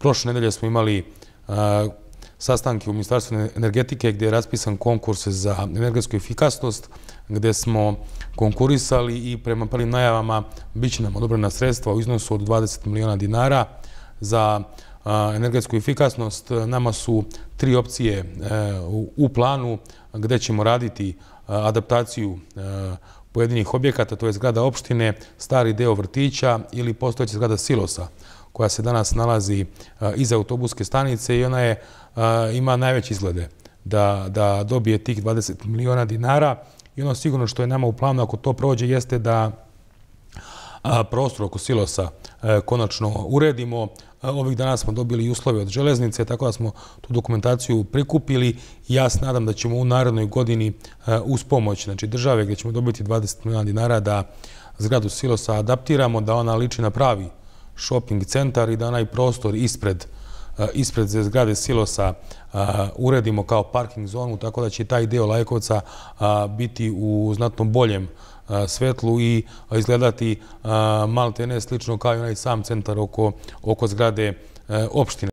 Prošle nedelje smo imali sastanke u Ministarstvu energetike gdje je raspisan konkurs za energetsku efikasnost, gdje smo konkurisali i prema prvim najavama bit će nam odobrena sredstva u iznosu od 20 miliona dinara za energetsku efikasnost. Nama su tri opcije e, u planu gdje ćemo raditi adaptaciju e, pojedinih objekata, to je zgrada opštine, stari deo vrtića ili postojeća zgrada silosa koja se danas nalazi e, iza autobuske stanice i ona e, ima najveće izglede da dobije tih 20 miliona dinara. I ono sigurno što je nama u planu ako to prođe jeste da e, prostor oko silosa konačno uredimo. Ovih dana smo dobili uslove od železnice, tako da smo tu dokumentaciju prikupili. Ja se nadam da ćemo u narodnoj godini uz pomoć znači, države gdje ćemo dobiti 20 miliona dinara da zgradu silosa adaptiramo, da ona liči na pravi shopping centar i da onaj prostor ispred eh, zgrade silosa eh, uredimo kao parking zonu, tako da će taj deo Lajkovca eh, biti u znatno boljem svetlu i izgledati malo te ne slično kao i onaj sam centar oko zgrade opštine.